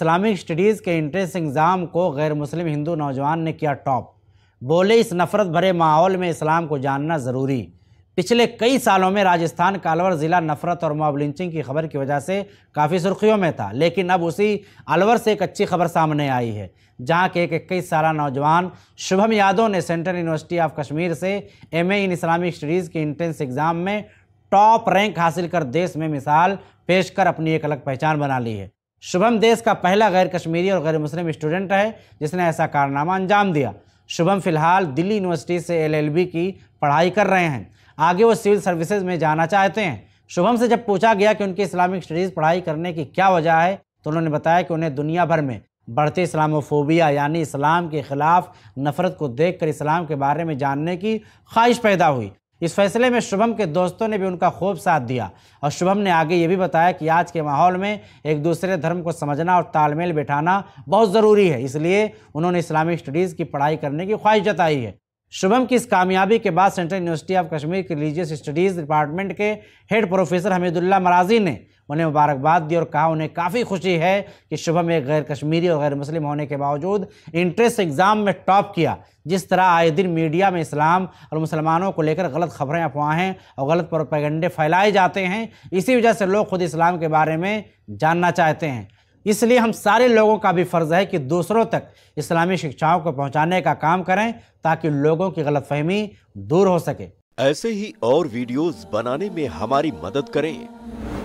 Islamic studies के entrance exam को गैर मुस्लिम हिंदू नौजवान ने किया टॉप बोले इस नफ़रत भरे माहौल में इस्लाम को जानना ज़रूरी पिछले कई सालों में राजस्थान का अलवर ज़िला नफ़रत और मॉब लिंचिंग की खबर की वजह से काफ़ी सुर्खियों में था लेकिन अब उसी अलवर से एक अच्छी खबर सामने आई है जहां के एक इक्कीस साल नौजवान शुभम यादव ने सेंट्रल यूनिवर्सिटी ऑफ कश्मीर से एम इन इस्लामिक स्टडीज़ के इंट्रेंस एग्ज़ाम में टॉप रैंक हासिल कर देश में मिसाल पेश कर अपनी एक अलग पहचान बना ली है शुभम देश का पहला गैर कश्मीरी और गैर मुस्लिम स्टूडेंट है जिसने ऐसा कारनामा अंजाम दिया शुभम फिलहाल दिल्ली यूनिवर्सिटी से एलएलबी की पढ़ाई कर रहे हैं आगे वो सिविल सर्विसेज में जाना चाहते हैं शुभम से जब पूछा गया कि उनकी इस्लामिक स्टडीज़ पढ़ाई करने की क्या वजह है तो उन्होंने बताया कि उन्हें दुनिया भर में बढ़ते इस्लामोफोबिया यानी इस्लाम के ख़िलाफ़ नफ़रत को देखकर इस्लाम के बारे में जानने की ख्वाहिश पैदा हुई इस फैसले में शुभम के दोस्तों ने भी उनका खूब साथ दिया और शुभम ने आगे ये भी बताया कि आज के माहौल में एक दूसरे धर्म को समझना और तालमेल बैठाना बहुत ज़रूरी है इसलिए उन्होंने इस्लामिक स्टडीज़ की पढ़ाई करने की ख्वाहिश जताई है शुभम की इस कामयाबी के बाद सेंट्रल यूनिवर्सिटी ऑफ कश्मीर के रिलीजियस स्टडीज़ डिपार्टमेंट के हेड प्रोफेसर हमीदुल्ला मराजी ने उन्हें मुबारकबाद दी और कहा उन्हें काफ़ी खुशी है कि शुभम एक गैर कश्मीरी और गैर मुस्लिम होने के बावजूद इंट्रेंस एग्ज़ाम में टॉप किया जिस तरह आए दिन मीडिया में इस्लाम और मुसलमानों को लेकर गलत खबरें अफवाहें और गलत प्रोपेगेंडे फैलाए जाते हैं इसी वजह से लोग खुद इस्लाम के बारे में जानना चाहते हैं इसलिए हम सारे लोगों का भी फ़र्ज़ है कि दूसरों तक इस्लामी शिक्षाओं को पहुंचाने का काम करें ताकि लोगों की गलतफहमी दूर हो सके ऐसे ही और वीडियोस बनाने में हमारी मदद करें